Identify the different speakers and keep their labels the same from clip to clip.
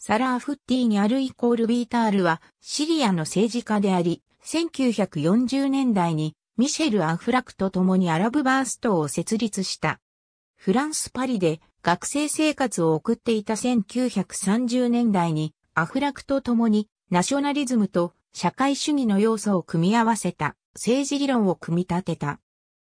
Speaker 1: サラーフッティにあるイコールビータールはシリアの政治家であり、1940年代にミシェル・アフラクと共にアラブバーストを設立した。フランス・パリで学生生活を送っていた1930年代にアフラクと共にナショナリズムと社会主義の要素を組み合わせた政治理論を組み立てた。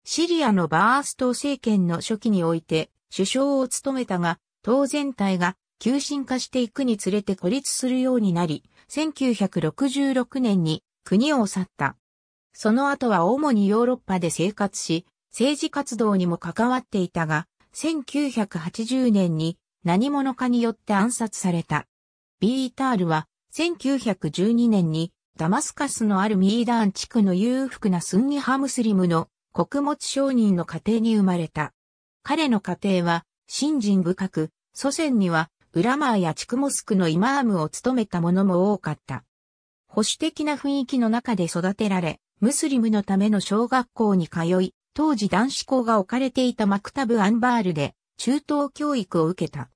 Speaker 1: シリアのバースト政権の初期において首相を務めたが、当全体が急進化していくにつれて孤立するようになり、1966年に国を去った。その後は主にヨーロッパで生活し、政治活動にも関わっていたが、1980年に何者かによって暗殺された。ビータールは1912年にダマスカスのあるミーダーン地区の裕福なスンニハムスリムの穀物商人の家庭に生まれた。彼の家庭は信心深く、祖先にはウラマーや地区モスクのイマームを務めた者も多かった。保守的な雰囲気の中で育てられ、ムスリムのための小学校に通い、当時男子校が置かれていたマクタブ・アンバールで中等教育を受けた。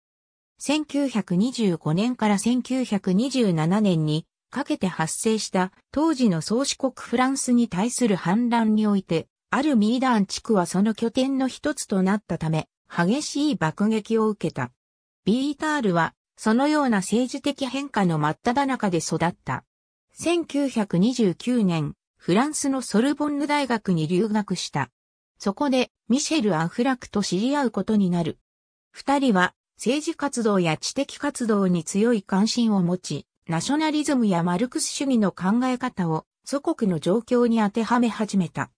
Speaker 1: 1925年から1927年にかけて発生した当時の宗主国フランスに対する反乱において、あるミーダーン地区はその拠点の一つとなったため、激しい爆撃を受けた。ビータールは、そのような政治的変化の真っ只中で育った。1929年、フランスのソルボンヌ大学に留学した。そこで、ミシェル・アフラクと知り合うことになる。二人は、政治活動や知的活動に強い関心を持ち、ナショナリズムやマルクス主義の考え方を祖国の状況に当てはめ始めた。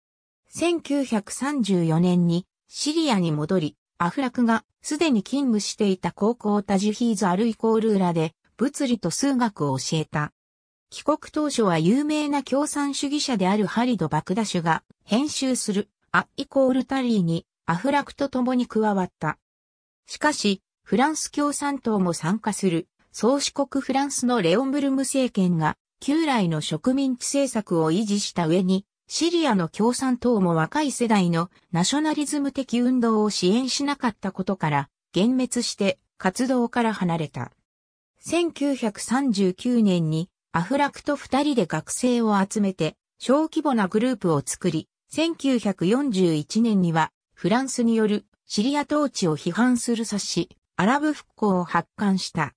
Speaker 1: 1934年にシリアに戻り、アフラクがすでに勤務していた高校タジヒーズ・アルイコール裏で物理と数学を教えた。帰国当初は有名な共産主義者であるハリド・バクダシュが編集するア・イコール・タリーにアフラクと共に加わった。しかし、フランス共産党も参加する宗主国フランスのレオンブルム政権が旧来の植民地政策を維持した上にシリアの共産党も若い世代のナショナリズム的運動を支援しなかったことから、幻滅して活動から離れた。1939年にアフラクと二人で学生を集めて小規模なグループを作り、1941年にはフランスによるシリア統治を批判する冊子、アラブ復興を発刊した。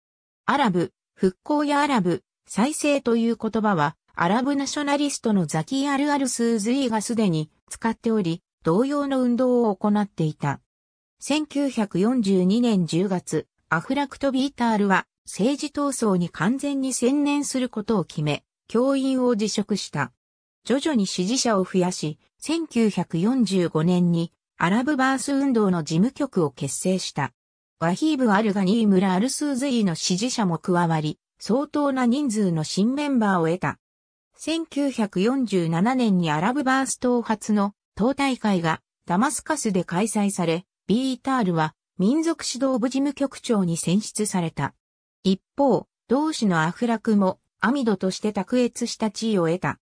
Speaker 1: アラブ、復興やアラブ、再生という言葉はアラブナショナリストのザキー・アル・アルスーズイがすでに使っており、同様の運動を行っていた。1942年10月、アフラクト・ビータールは政治闘争に完全に専念することを決め、教員を辞職した。徐々に支持者を増やし、1945年にアラブバース運動の事務局を結成した。ワヒーブ・アルガニームラ・アルスーズイの支持者も加わり、相当な人数の新メンバーを得た。1947年にアラブバース島発の党大会がダマスカスで開催され、ビータールは民族指導部事務局長に選出された。一方、同志のアフラクもアミドとして卓越した地位を得た。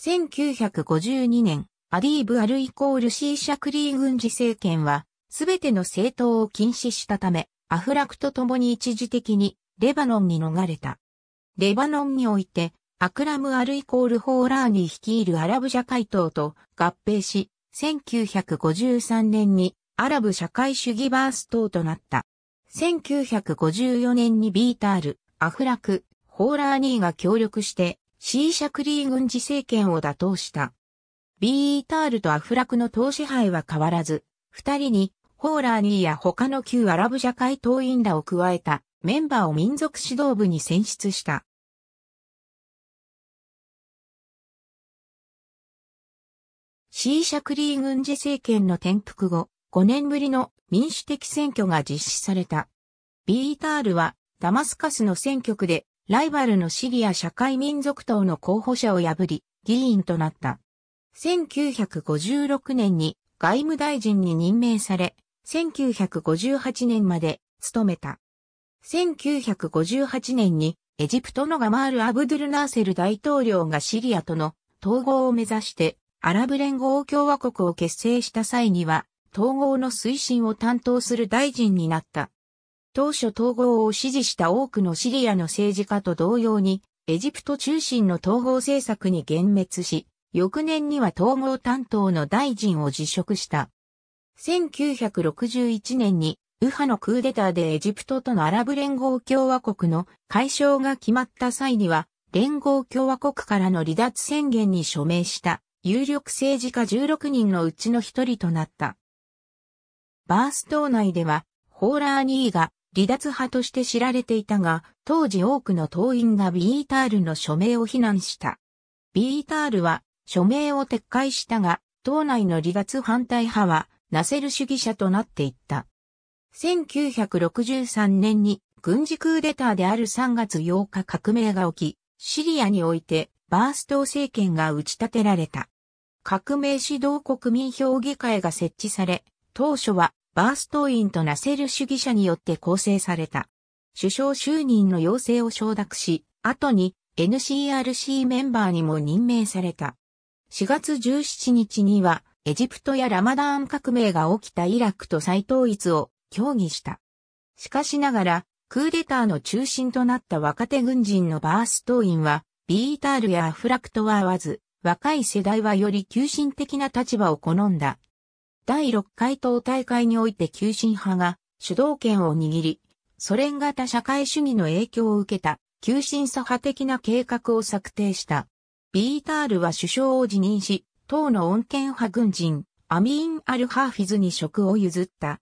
Speaker 1: 1952年、アディーブ・アルイコール・シー・シャクリー軍事政権は、すべての政党を禁止したため、アフラクと共に一時的にレバノンに逃れた。レバノンにおいて、アクラム・アルイコール・ホーラーに率いるアラブ社会党と合併し、1953年にアラブ社会主義バース党となった。1954年にビータール、アフラク、ホーラーニーが協力して、シーシャクリー軍事政権を打倒した。ビータールとアフラクの党支配は変わらず、二人に、ホーラーニーや他の旧アラブ社会党員らを加えたメンバーを民族指導部に選出した。シーシャクリー軍事政権の転覆後、5年ぶりの民主的選挙が実施された。ビータールはダマスカスの選挙区でライバルのシリア社会民族党の候補者を破り議員となった。1956年に外務大臣に任命され、1958年まで務めた。1958年にエジプトのガマール・アブドゥル・ナーセル大統領がシリアとの統合を目指してアラブ連合共和国を結成した際には、統合の推進を担当する大臣になった。当初統合を支持した多くのシリアの政治家と同様に、エジプト中心の統合政策に幻滅し、翌年には統合担当の大臣を辞職した。1961年に、右派のクーデターでエジプトとのアラブ連合共和国の解消が決まった際には、連合共和国からの離脱宣言に署名した。有力政治家16人のうちの一人となった。バース島内では、ホーラー・ニーが離脱派として知られていたが、当時多くの党員がビータールの署名を非難した。ビータールは署名を撤回したが、党内の離脱反対派はナセル主義者となっていった。1963年に軍事クーデターである3月8日革命が起き、シリアにおいてバースト政権が打ち立てられた。革命指導国民評議会が設置され、当初はバーストインとナセル主義者によって構成された。首相就任の要請を承諾し、後に NCRC メンバーにも任命された。4月17日には、エジプトやラマダーン革命が起きたイラクと再統一を協議した。しかしながら、クーデターの中心となった若手軍人のバーストインは、ビータールやアフラクトは合わず、若い世代はより急進的な立場を好んだ。第6回党大会において急進派が主導権を握り、ソ連型社会主義の影響を受けた急進左派的な計画を策定した。ビータールは首相を辞任し、党の穏健派軍人、アミーン・アル・ハーフィズに職を譲った。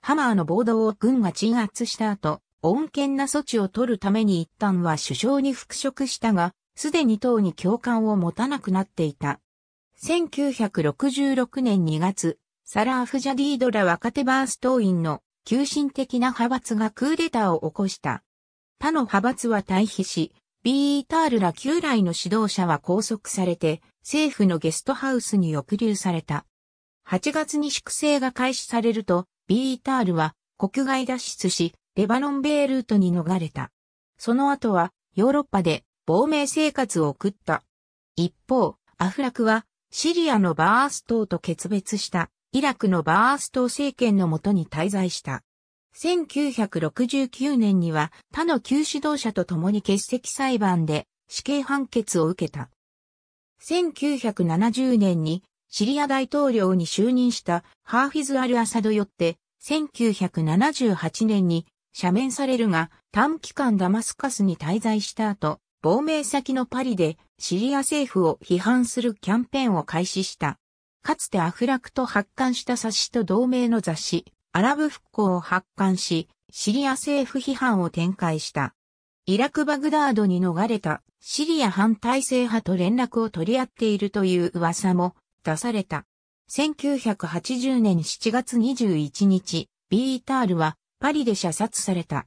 Speaker 1: ハマーの暴動を軍が鎮圧した後、穏健な措置を取るために一旦は首相に復職したが、すでに党に共感を持たなくなっていた。1966年2月、サラーフジャディードラ若手バース党員の急進的な派閥がクーデターを起こした。他の派閥は退避し、ビータールら旧来の指導者は拘束されて、政府のゲストハウスに抑留された。8月に粛清が開始されると、ビータールは国外脱出し、レバノンベイルートに逃れた。その後は、ヨーロッパで亡命生活を送った。一方、アフラクはシリアのバース島と決別したイラクのバース島政権のもとに滞在した。1969年には他の旧指導者と共に欠席裁判で死刑判決を受けた。1970年にシリア大統領に就任したハーフィズ・アル・アサドよって1978年に赦免されるが短期間ダマスカスに滞在した後、亡命先のパリでシリア政府を批判するキャンペーンを開始した。かつてアフラクと発刊した冊子と同名の雑誌、アラブ復興を発刊し、シリア政府批判を展開した。イラク・バグダードに逃れたシリア反体制派と連絡を取り合っているという噂も出された。1980年7月21日、ビータールはパリで射殺された。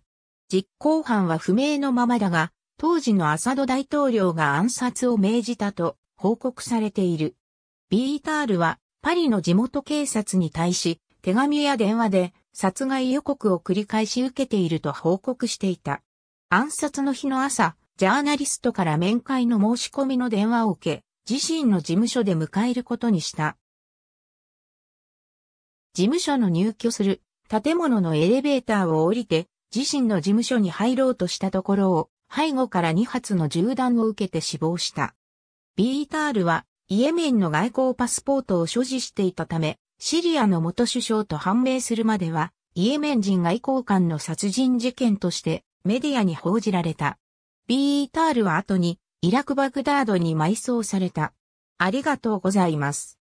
Speaker 1: 実行犯は不明のままだが、当時のアサド大統領が暗殺を命じたと報告されている。ビータールはパリの地元警察に対し手紙や電話で殺害予告を繰り返し受けていると報告していた。暗殺の日の朝、ジャーナリストから面会の申し込みの電話を受け、自身の事務所で迎えることにした。事務所の入居する建物のエレベーターを降りて、自身の事務所に入ろうとしたところを、背後から2発の銃弾を受けて死亡した。ビータールは、イエメンの外交パスポートを所持していたため、シリアの元首相と判明するまでは、イエメン人外交官の殺人事件としてメディアに報じられた。ビータールは後にイラクバグダードに埋葬された。ありがとうございます。